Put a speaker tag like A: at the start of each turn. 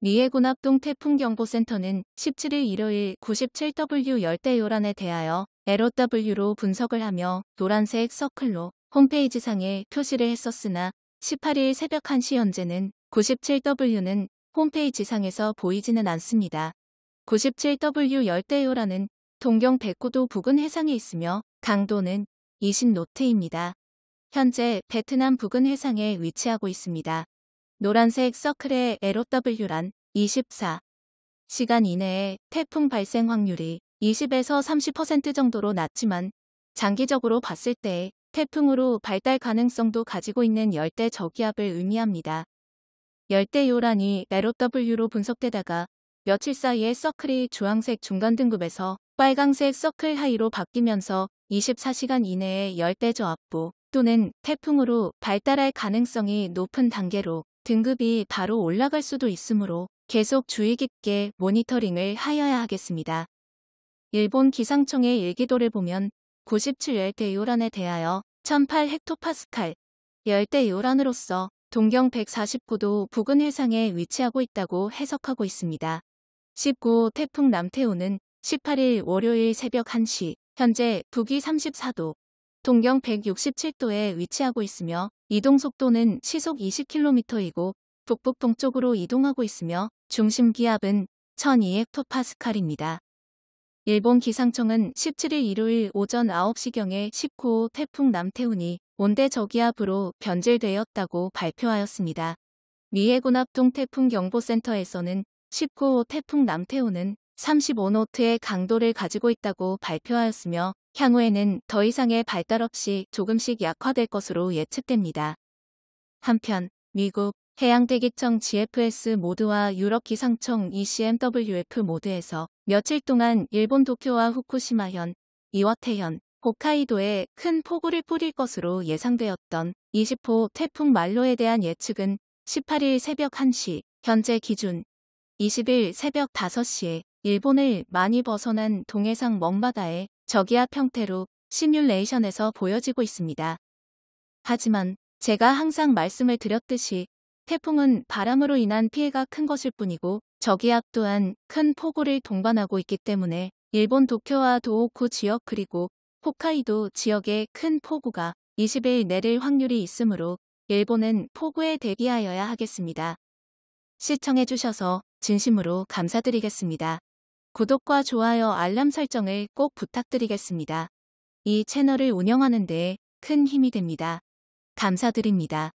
A: 미해군합동 태풍경보센터는 17일 일요일 97W 열대 요란에 대하여 LOW로 분석을 하며 노란색 서클로 홈페이지상에 표시를 했었으나 18일 새벽 1시 현재는 97W는 홈페이지상에서 보이지는 않습니다. 97W 열대요라는 동경 백구도 부근 해상에 있으며 강도는 20노트입니다. 현재 베트남 부근 해상에 위치하고 있습니다. 노란색 서클의 LOW란 24 시간 이내에 태풍 발생 확률이 20에서 30% 정도로 낮지만 장기적으로 봤을 때 태풍으로 발달 가능성도 가지고 있는 열대 저기압을 의미합니다. 열대 요란이 LOW로 분석되다가 며칠 사이에 서클이 주황색 중간 등급에서 빨강색 서클 하이로 바뀌면서 24시간 이내에 열대 저압부 또는 태풍으로 발달할 가능성이 높은 단계로 등급이 바로 올라갈 수도 있으므로 계속 주의 깊게 모니터링을 하여야 하겠습니다. 일본 기상청의 일기도를 보면 97열대 요란에 대하여 1008헥토파스칼 열대 요란으로서 동경 149도 부근 해상에 위치하고 있다고 해석하고 있습니다. 19 태풍 남태우는 18일 월요일 새벽 1시 현재 북위 34도 동경 167도에 위치하고 있으며 이동 속도는 시속 20km이고 북북동쪽으로 이동하고 있으며 중심 기압은 1 2 0 0스칼입니다 일본 기상청은 17일 일요일 오전 9시경에 19호 태풍 남태훈이 온대 저기압으로 변질되었다고 발표하였습니다. 미해군 앞동 태풍 경보센터에서는 19호 태풍 남태훈은 35노트의 강도를 가지고 있다고 발표하였으며 향후에는 더 이상의 발달 없이 조금씩 약화될 것으로 예측됩니다. 한편 미국 해양대기청 GFS 모드와 유럽 기상청 ECMWF 모드에서 며칠 동안 일본 도쿄와 후쿠시마현, 이와테현, 홋카이도에 큰 폭우를 뿌릴 것으로 예상되었던 20호 태풍 말로에 대한 예측은 18일 새벽 1시, 현재 기준 20일 새벽 5시에 일본을 많이 벗어난 동해상 먼바다의 저기압 형태로 시뮬레이션에서 보여지고 있습니다. 하지만 제가 항상 말씀을 드렸듯이 태풍은 바람으로 인한 피해가 큰 것일 뿐이고 저기압 또한 큰 폭우를 동반하고 있기 때문에 일본 도쿄와 도호쿠 지역 그리고 홋카이도 지역에 큰 폭우가 20일 내릴 확률이 있으므로 일본은 폭우에 대비하여야 하겠습니다. 시청해주셔서 진심으로 감사드리겠습니다. 구독과 좋아요 알람 설정을 꼭 부탁드리겠습니다. 이 채널을 운영하는 데 큰 힘이 됩니다. 감사드립니다.